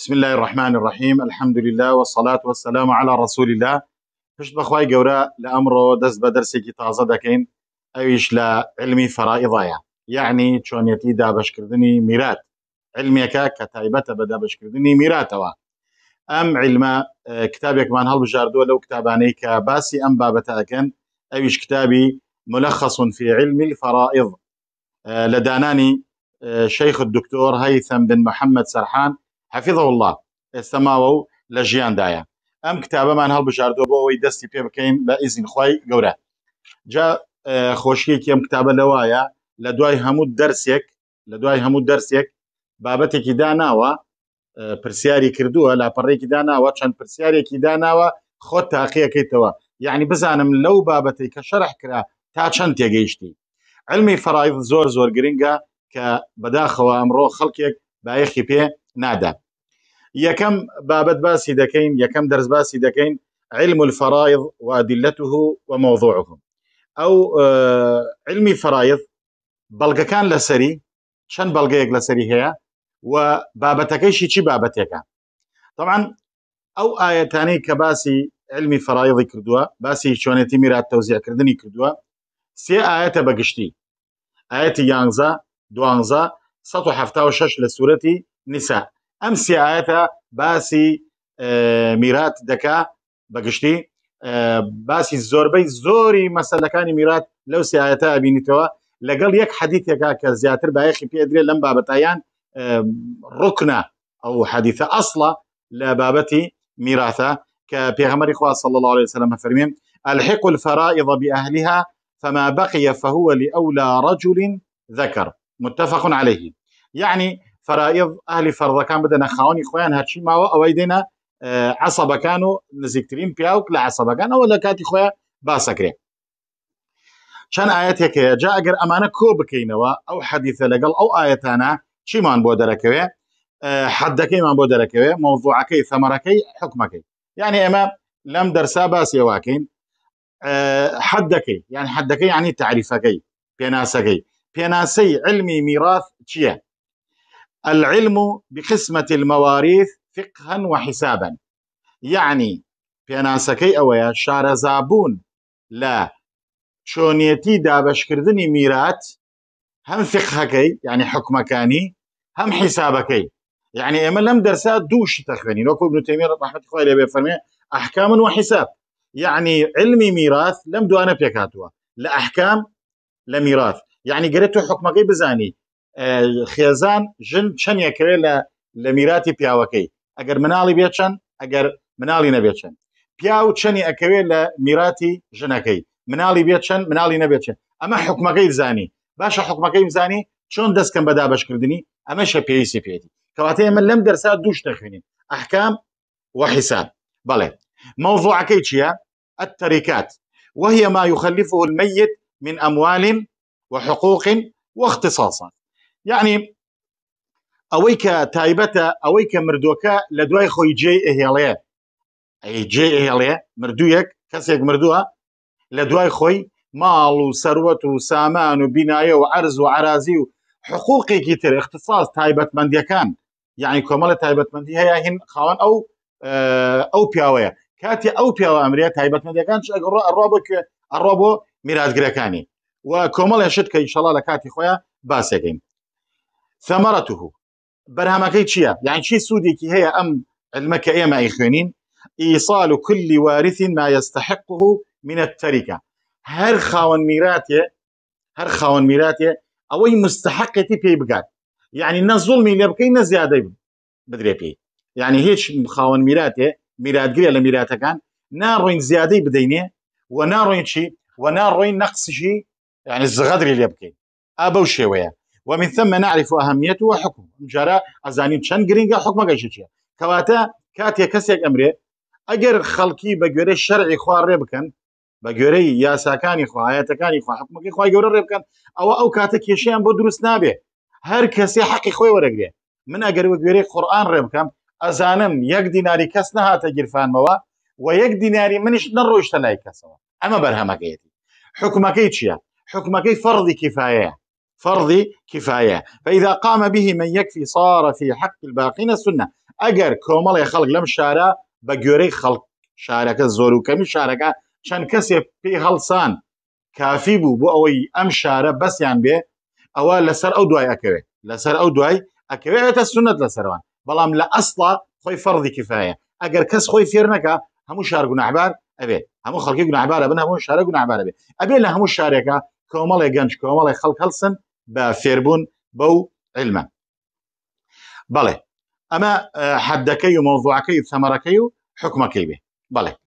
بسم الله الرحمن الرحيم الحمد لله والصلاة والسلام على رسول الله پشت بەخوای گەورە لە ئەمڕۆ علمي بە دەرسێکی تازە دەکەین ئەویش لە علمی فەرائضایە یعنی چۆنیەتی دابشکردنی میرات علمێکە کە تایبەتە بە أم میراتەوە ئەم علمە هل بجاردو لو كتاباني كباسي أم بابتا أكن أويش كتابي ملخص في علم الفرائض لداناني شيخ الدكتور هيثم بن محمد سرحان حەفیظە الله ئێستا ماوە و لە ژیاندایە ئەم کتابەمان هەڵبژاردۆ بۆ ئەوەی دەستی پێ بکەین بە ئیزین خی گەورە جا خۆشیەکی ئەم کتابە لەوایە لە دوای هەموو دەرسێک لە دوای هەموو دەرسێک بابەتێکی داناوە پرسیاری کردووە لاپەڕێکی داناوە چەند پرسیارێکی داناوە خۆت تاقیەکەیتەوە یعنی بزانم لەو بابەتی کە شەرح کرا تا چەند تێگەیشتی علمی فراید زۆر زۆر گرنگە کە بەداخەوە ئەمڕۆ خەڵکێک بایەخی پێ نادا يا كم بابت باسي دكين يا كم درس باسي دكين علم الفرائض وأدلته وموضوعه أو آه، علمي فرائض بلغة كان لسري شن بلغة يك لسري هي وبابتك شي شي بابتك طبعا أو آيتاني كباسي علمي فرائض كردوا باسي شونتي ميرات توزيع كردني كردوا سي آيات بقشتي آيات يانزا دوانزا سطو حفتاو شش لسورتي نساء امس آياتا باسي آه، ميرات دكا بقشتي آه، باسي الزوربي زوري مثلا كان ميرات لو ئەبینیتەوە بينتوا لقال يك حديث يكا كزياتر پێدرێت في ادري لم بابتايان ركنه او حديث اصلا لبابتي ميراثه كبيغمر خوا صلى الله عليه وسلم فرميم الحق الفرائض بأهلها فما بقي فهو لأولى رجل ذكر متفق عليه يعني فرائض اهلی فرضه كان بدنا خاوني خو یان هرچی ماو او ایدینا عصبه کانو نزیکترین پیاو کلا عصبه کان او لکاتی خو با سکری چن آیت یک جا امانه کو بکینوا او حديث لقل او آیتانا چی مان بو درکوی حد کی مان بو درکوی موضوع کی ثمره کی حکم کی یعنی امام لم درسا باس یواکین حدكي يعني حدكي يعني تعريفكي بيناسكي بيناسي علمي ميراث چيه العلم بقسمة المواريث فقها وحسابا يعني پێناسەکەی ئەوەیە شارەزابوون لە چۆنیەتی لا شونيتي هەم فقهەکەی یعنی حکومەکانی هەم حیسابەکەی یعنی ئێمە لەم دەرسا دووشی تەخوێنی وەکو بنوتەمی ڕحمەت خۆی لێ بێفەرمێ ئەحکام و حیساب یعنی علمی میراث لەم دوانە پێکاتوە لە ئەحکام لە میراث یعنی گرێت و حکومەکەی خێزان ژن چەندەکەوێت لە لە میراتی پیاوەکەی ئەگەر مناڵی بێچەند ئەگەر مناڵی نەبێچەند پیا و چەنی ئەکەوێت لە میراتی ژنەکەی مناڵی بێچەند مناڵی نەبێچێت ئەمە حکومەکەی زانی باشە حکومەکەی زانی چۆن دەستکەم بە دابشکردنی ئەمەشە پێویستی پێێتی کەواتە ئەمە لەم دەرسا دووش دەخوێنین ئەحکام وحیساب بەڵێ مووضوعەکەی چییە؟ التەریکات وهي ما يخلفه الميت من أموال وحقوق واختصاصات یعنی ئەوەی کە تایبەتە ئەوەی کە مردووەکە لە دوای خۆی جێ ئەهێڵێ جێ ئێڵێ مردوویەک کەسێک مردووە لە دوای خۆی ماڵ و سەروەت و سامان و بینایە و عرز و عرازی و حقوقێکی تر اختصاص تایبەتمەندیەکان یعنی کۆمەڵە تایبەتمەندی هەیە هین خاوەن ئەو ئەو پیاوەیە کاتی ئەو پیاوە ئەمرە تایبەتمەندەکان ئەڕۆ بۆ ئەڕۆ بۆ میراجگرەکانی و کۆمەڵ هێشت کە ئیشەڵا لە کاتی خۆیان باسەکەین ثمرته كي تشيا يعني شي سودي كي هي ام علمك ايما اي خوينين ايصال كل وارث ما يستحقه من التركة هر خاون ميراتي هر خاون ميراتي او مستحقتي بي بقات يعني الناس ظلمي اللي بكي الناس زياده بدري بي يعني هيش خاون ميراتي ميراتقري على كان ناروين زياده بدينه وناروين شي وناروين نقص شي يعني الزغدري اللي بكي ابو شويه ومن ثم نعرف ئەهمیت و حکم جارە ئەزانین چەند گرنگە حکمەگەشتە کەواتە کاتێ کەسێک ئەمرێ ئەگەر خەڵکی بە گوێرە شەرعی خوارێ بکەن بە گوێرەی یاساکانی خواەتەکانی خوا حکمەکەی خخوای گەورە ڕێ بکەن ئەوە ئەو کاتە کێشیان بۆ دروست نابێ هەر کەسێ حەقی خۆی وەرەگرێ من ئەگەر بە گوێرەی قورآان ڕێ بکەم ئەزانم یەک دیناری کەس نەهاتە گیرفانمەوە و یەک دیناری منیش نەڕۆشتە لای کەسەوە ئەمە بەرهەمەکەیەتی حکومەکەی چییە حکومەکەی فەرضی کیفاەیە فرض كفاية فإذا قام به من يكفي صار في حق الباقين سنة أجر كومال يا خلق لم شارع بجوري خلق شارك الزور كم شارك شان كسي في خلصان كافي بو بو أوي أم شارع بس يعني به أو لسر أو دواي أكوي لسر أو دواي أكوي هات السنة لسروان بلام لا أصلا خوي فرض كفاية أجر كس خوي فيرنكا همو شارك نعبار أبي همو خلقي نعبار أبي همو شارك نعبار أبي أبي همو شارك كومال يا جنش كومل يا خلق هلسن بفيربون بو علما بله اما اه، حدكي وموضوعكي ثمركي حكمكي به بله